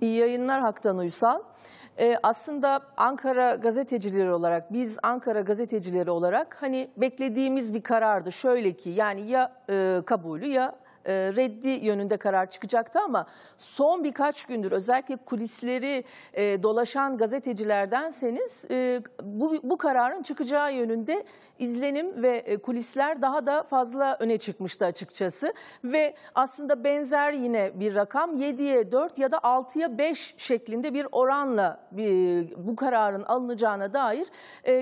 İyi yayınlar Haktan Uysal. Ee, aslında Ankara gazetecileri olarak biz Ankara gazetecileri olarak hani beklediğimiz bir karardı. Şöyle ki yani ya e, kabulü ya e, reddi yönünde karar çıkacaktı ama son birkaç gündür özellikle kulisleri e, dolaşan gazetecilerdenseniz e, bu, bu kararın çıkacağı yönünde izlenim ve kulisler daha da fazla öne çıkmıştı açıkçası. Ve aslında benzer yine bir rakam 7'ye 4 ya da 6'ya 5 şeklinde bir oranla bu kararın alınacağına dair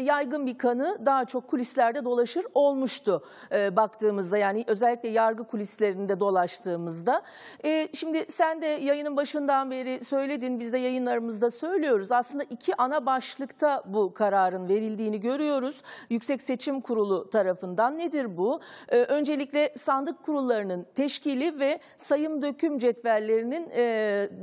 yaygın bir kanı daha çok kulislerde dolaşır olmuştu baktığımızda. Yani özellikle yargı kulislerinde halinde dolaştığımızda. E, şimdi sen de yayının başından beri söyledin, biz de yayınlarımızda söylüyoruz. Aslında iki ana başlıkta bu kararın verildiğini görüyoruz. Yüksek Seçim Kurulu tarafından nedir bu? E, öncelikle sandık kurullarının teşkili ve sayım döküm cetvellerinin e,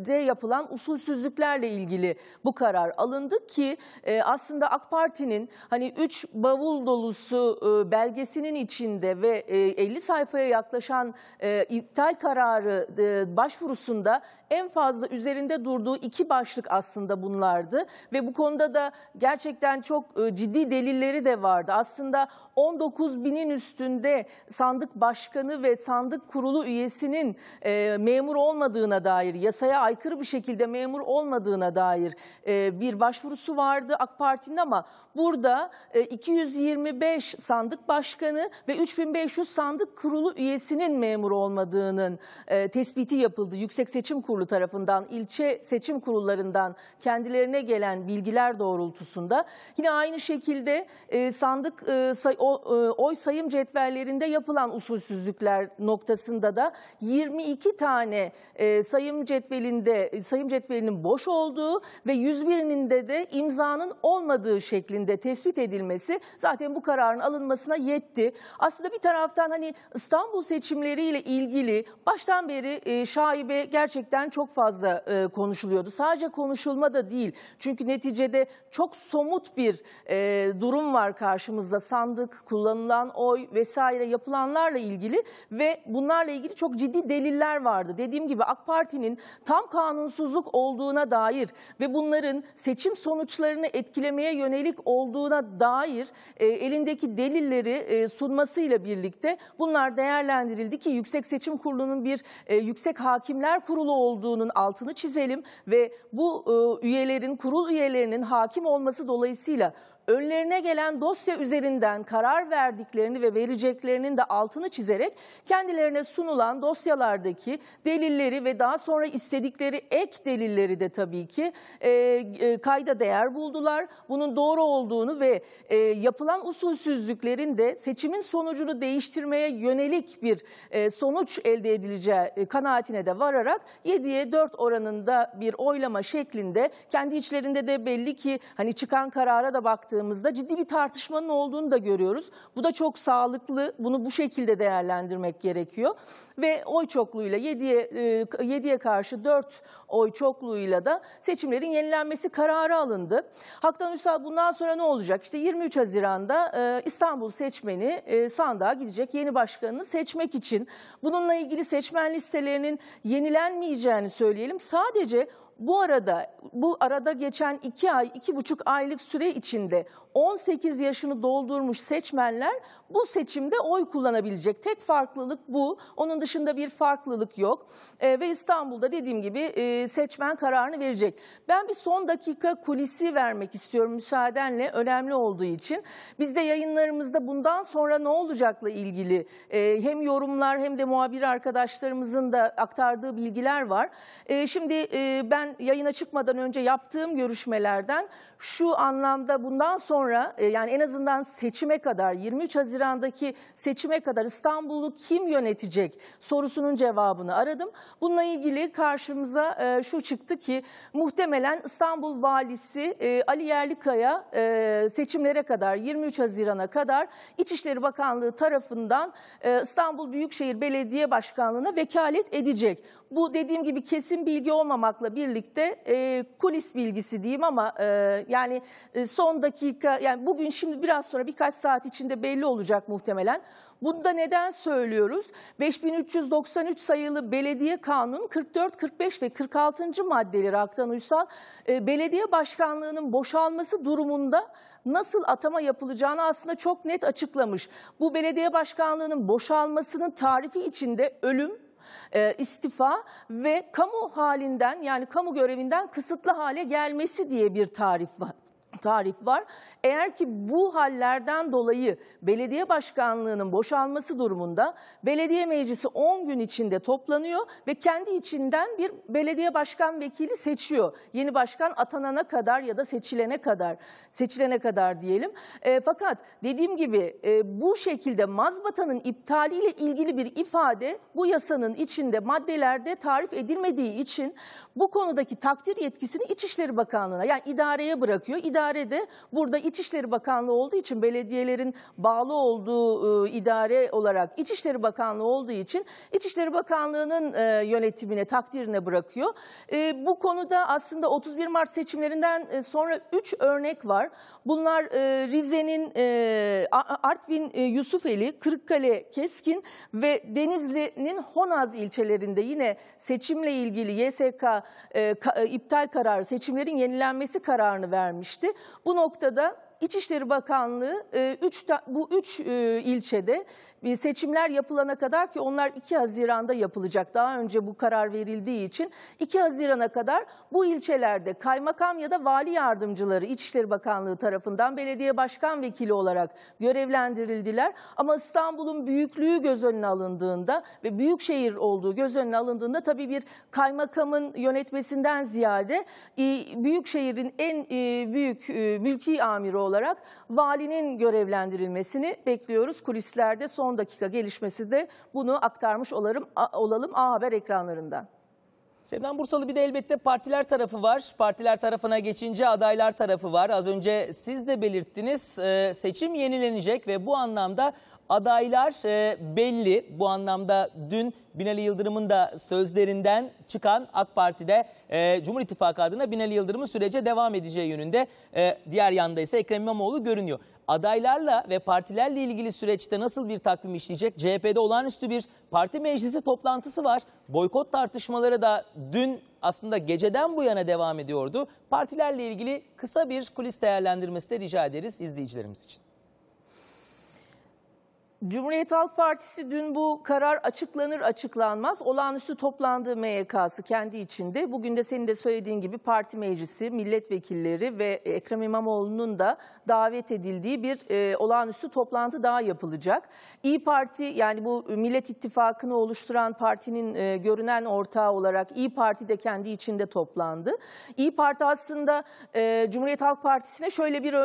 de yapılan usulsüzlüklerle ilgili bu karar alındı ki e, aslında AK Parti'nin hani 3 bavul dolusu e, belgesinin içinde ve e, 50 sayfaya yaklaşan e, e, iptal kararı e, başvurusunda en fazla üzerinde durduğu iki başlık aslında bunlardı. Ve bu konuda da gerçekten çok e, ciddi delilleri de vardı. Aslında 19 binin üstünde sandık başkanı ve sandık kurulu üyesinin e, memur olmadığına dair, yasaya aykırı bir şekilde memur olmadığına dair e, bir başvurusu vardı AK Parti'nin ama burada e, 225 sandık başkanı ve 3500 sandık kurulu üyesinin memur olmadığına olmadığının e, tespiti yapıldı. Yüksek Seçim Kurulu tarafından, ilçe seçim kurullarından kendilerine gelen bilgiler doğrultusunda. Yine aynı şekilde e, sandık e, say, o, e, oy sayım cetvellerinde yapılan usulsüzlükler noktasında da 22 tane e, sayım cetvelinde e, sayım cetvelinin boş olduğu ve 101'inin de de imzanın olmadığı şeklinde tespit edilmesi zaten bu kararın alınmasına yetti. Aslında bir taraftan hani İstanbul seçimleriyle ilgili ilgili baştan beri e, şaibe gerçekten çok fazla e, konuşuluyordu. Sadece konuşulma da değil. Çünkü neticede çok somut bir e, durum var karşımızda. Sandık, kullanılan oy vesaire yapılanlarla ilgili ve bunlarla ilgili çok ciddi deliller vardı. Dediğim gibi AK Parti'nin tam kanunsuzluk olduğuna dair ve bunların seçim sonuçlarını etkilemeye yönelik olduğuna dair e, elindeki delilleri e, sunmasıyla birlikte bunlar değerlendirildi ki yüksek Yüksek Seçim Kurulu'nun bir e, Yüksek Hakimler Kurulu olduğunun altını çizelim ve bu e, üyelerin, kurul üyelerinin hakim olması dolayısıyla önlerine gelen dosya üzerinden karar verdiklerini ve vereceklerinin de altını çizerek kendilerine sunulan dosyalardaki delilleri ve daha sonra istedikleri ek delilleri de tabii ki e, e, kayda değer buldular. Bunun doğru olduğunu ve e, yapılan usulsüzlüklerin de seçimin sonucunu değiştirmeye yönelik bir e, sonuç elde edileceği e, kanaatine de vararak 7'ye 4 oranında bir oylama şeklinde kendi içlerinde de belli ki hani çıkan karara da baktı baktığımızda ciddi bir tartışmanın olduğunu da görüyoruz. Bu da çok sağlıklı. Bunu bu şekilde değerlendirmek gerekiyor. Ve oy çokluğuyla 7'ye 7'ye e, karşı 4 oy çokluğuyla da seçimlerin yenilenmesi kararı alındı. Haktan Üsal bundan sonra ne olacak? İşte 23 Haziran'da e, İstanbul seçmeni e, sandığa gidecek yeni başkanını seçmek için. Bununla ilgili seçmen listelerinin yenilenmeyeceğini söyleyelim. Sadece bu arada bu arada geçen iki ay, iki buçuk aylık süre içinde 18 yaşını doldurmuş seçmenler bu seçimde oy kullanabilecek. Tek farklılık bu. Onun dışında bir farklılık yok. E, ve İstanbul'da dediğim gibi e, seçmen kararını verecek. Ben bir son dakika kulisi vermek istiyorum müsaadenle önemli olduğu için. Biz de yayınlarımızda bundan sonra ne olacakla ilgili e, hem yorumlar hem de muhabir arkadaşlarımızın da aktardığı bilgiler var. E, şimdi e, ben ben yayına çıkmadan önce yaptığım görüşmelerden şu anlamda bundan sonra e, yani en azından seçime kadar 23 Haziran'daki seçime kadar İstanbul'u kim yönetecek sorusunun cevabını aradım. Bununla ilgili karşımıza e, şu çıktı ki muhtemelen İstanbul Valisi e, Ali Yerlikaya seçimlere kadar 23 Haziran'a kadar İçişleri Bakanlığı tarafından İstanbul Büyükşehir Belediye Başkanlığı'na vekalet edecek. Bu dediğim gibi kesin bilgi olmamakla birlikte birlikte e, kulis bilgisi diyeyim ama e, yani e, son dakika yani bugün şimdi biraz sonra birkaç saat içinde belli olacak muhtemelen. Bunu da neden söylüyoruz? 5393 sayılı belediye Kanunun 44, 45 ve 46. maddeleri Aktan Uysal e, belediye başkanlığının boşalması durumunda nasıl atama yapılacağını aslında çok net açıklamış. Bu belediye başkanlığının boşalmasının tarifi içinde ölüm e, istifa ve kamu halinden yani kamu görevinden kısıtlı hale gelmesi diye bir tarif var tarif var. Eğer ki bu hallerden dolayı belediye başkanlığının boşalması durumunda belediye meclisi 10 gün içinde toplanıyor ve kendi içinden bir belediye başkan vekili seçiyor. Yeni başkan atanana kadar ya da seçilene kadar, seçilene kadar diyelim. E, fakat dediğim gibi e, bu şekilde mazbatanın iptaliyle ilgili bir ifade bu yasanın içinde maddelerde tarif edilmediği için bu konudaki takdir yetkisini İçişleri Bakanlığı'na yani idareye bırakıyor. İdare idare de burada İçişleri Bakanlığı olduğu için belediyelerin bağlı olduğu e, idare olarak İçişleri Bakanlığı olduğu için İçişleri Bakanlığı'nın e, yönetimine, takdirine bırakıyor. E, bu konuda aslında 31 Mart seçimlerinden sonra 3 örnek var. Bunlar Rize'nin Artvin Yusufeli, Kırıkkale Keskin ve Denizli'nin Honaz ilçelerinde yine seçimle ilgili YSK iptal kararı, seçimlerin yenilenmesi kararını vermişti. Bu noktada İçişleri Bakanlığı e, üç bu üç e, ilçede e, seçimler yapılana kadar ki onlar 2 Haziran'da yapılacak. Daha önce bu karar verildiği için 2 Haziran'a kadar bu ilçelerde kaymakam ya da vali yardımcıları İçişleri Bakanlığı tarafından belediye başkan vekili olarak görevlendirildiler. Ama İstanbul'un büyüklüğü göz önüne alındığında ve büyük şehir olduğu göz önüne alındığında tabii bir kaymakamın yönetmesinden ziyade e, büyük şehrin en büyük e, mülki amiri olarak valinin görevlendirilmesini bekliyoruz. Kulislerde son dakika gelişmesi de bunu aktarmış olalım, olalım A Haber ekranlarında. Şebnem Bursalı bir de elbette partiler tarafı var. Partiler tarafına geçince adaylar tarafı var. Az önce siz de belirttiniz e, seçim yenilenecek ve bu anlamda Adaylar e, belli. Bu anlamda dün Binali Yıldırım'ın da sözlerinden çıkan AK Parti'de e, Cumhur İttifakı adına Binali Yıldırım'ın sürece devam edeceği yönünde. E, diğer yanda ise Ekrem İmamoğlu görünüyor. Adaylarla ve partilerle ilgili süreçte nasıl bir takvim işleyecek? CHP'de olağanüstü bir parti meclisi toplantısı var. Boykot tartışmaları da dün aslında geceden bu yana devam ediyordu. Partilerle ilgili kısa bir kulis değerlendirmesi de rica ederiz izleyicilerimiz için. Cumhuriyet Halk Partisi dün bu karar açıklanır açıklanmaz olağanüstü toplandığı MYK'sı kendi içinde. Bugün de senin de söylediğin gibi parti meclisi, milletvekilleri ve Ekrem İmamoğlu'nun da davet edildiği bir e, olağanüstü toplantı daha yapılacak. İyi Parti yani bu Millet İttifakı'nı oluşturan partinin e, görünen ortağı olarak İyi Parti de kendi içinde toplandı. İyi Parti aslında e, Cumhuriyet Halk Partisi'ne şöyle bir e,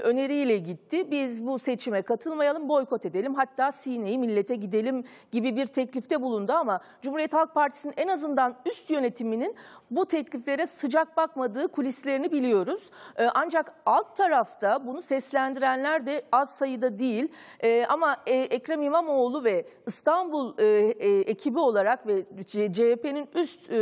öneriyle gitti. Biz bu seçime katılmayalım, boykot edelim edelim hatta sineyi millete gidelim gibi bir teklifte bulundu ama Cumhuriyet Halk Partisi'nin en azından üst yönetiminin bu tekliflere sıcak bakmadığı kulislerini biliyoruz. Ee, ancak alt tarafta bunu seslendirenler de az sayıda değil ee, ama e, Ekrem İmamoğlu ve İstanbul e, e, ekibi olarak ve CHP'nin üst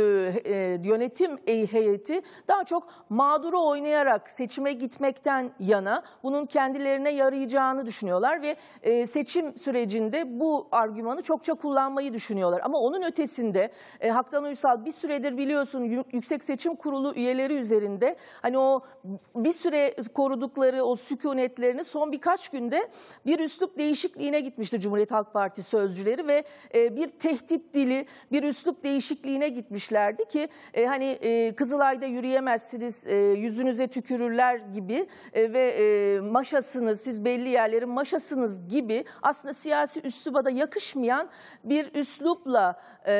yönetim heyeti daha çok mağduru oynayarak seçime gitmekten yana bunun kendilerine yarayacağını düşünüyorlar ve e, seçim seçim sürecinde bu argümanı çokça kullanmayı düşünüyorlar. Ama onun ötesinde e, Haktan Uysal bir süredir biliyorsun Yüksek Seçim Kurulu üyeleri üzerinde hani o bir süre korudukları o sükunetlerini son birkaç günde bir üslup değişikliğine gitmişti Cumhuriyet Halk Partisi sözcüleri ve e, bir tehdit dili, bir üslup değişikliğine gitmişlerdi ki e, hani e, Kızılay'da yürüyemezsiniz, e, yüzünüze tükürürler gibi e, ve e, maşasınız, siz belli yerlerin maşasınız gibi aslında siyasi üsluba da yakışmayan bir üslupla e,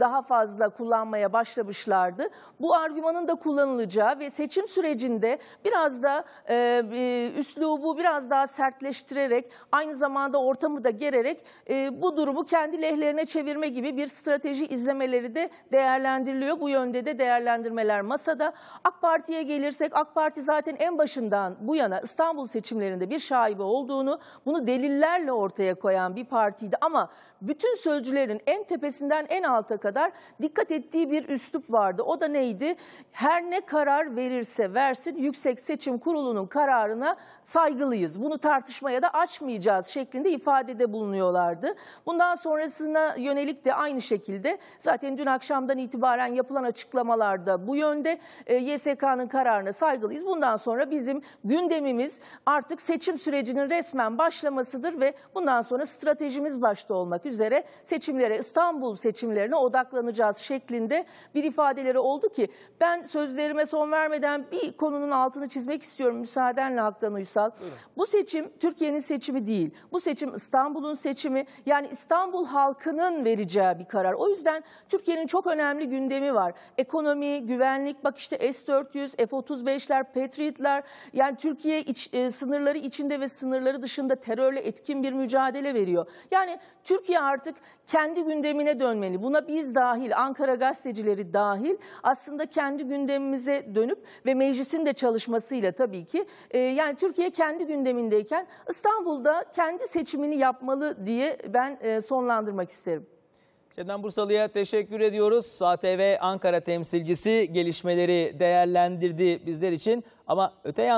daha fazla kullanmaya başlamışlardı. Bu argümanın da kullanılacağı ve seçim sürecinde biraz da e, e, üslubu biraz daha sertleştirerek aynı zamanda ortamı da gererek e, bu durumu kendi lehlerine çevirme gibi bir strateji izlemeleri de değerlendiriliyor. Bu yönde de değerlendirmeler masada. AK Parti'ye gelirsek AK Parti zaten en başından bu yana İstanbul seçimlerinde bir şaibe olduğunu bunu delillerle ortaya ortaya koyan bir partiydi ama bütün sözcülerin en tepesinden en alta kadar dikkat ettiği bir üslup vardı. O da neydi? Her ne karar verirse versin Yüksek Seçim Kurulu'nun kararına saygılıyız. Bunu tartışmaya da açmayacağız şeklinde ifadede bulunuyorlardı. Bundan sonrasına yönelik de aynı şekilde zaten dün akşamdan itibaren yapılan açıklamalarda bu yönde e, YSK'nın kararına saygılıyız. Bundan sonra bizim gündemimiz artık seçim sürecinin resmen başlamasıdır ve bundan sonra stratejimiz başta olmak üzere seçimlere İstanbul seçimlerine odaklanacağız şeklinde bir ifadeleri oldu ki ben sözlerime son vermeden bir konunun altını çizmek istiyorum müsaadenle Haktan Uysal. Buyurun. Bu seçim Türkiye'nin seçimi değil. Bu seçim İstanbul'un seçimi. Yani İstanbul halkının vereceği bir karar. O yüzden Türkiye'nin çok önemli gündemi var. Ekonomi, güvenlik, bak işte S-400, F-35'ler, Patriot'lar. Yani Türkiye iç, e, sınırları içinde ve sınırları dışında terörle etkin bir mücadele veriyor. Yani Türkiye Türkiye artık kendi gündemine dönmeli. Buna biz dahil, Ankara gazetecileri dahil aslında kendi gündemimize dönüp ve meclisin de çalışmasıyla tabii ki e, yani Türkiye kendi gündemindeyken İstanbul'da kendi seçimini yapmalı diye ben e, sonlandırmak isterim. Şebnem Bursalı'ya teşekkür ediyoruz. ATV Ankara temsilcisi gelişmeleri değerlendirdi bizler için ama öte yandan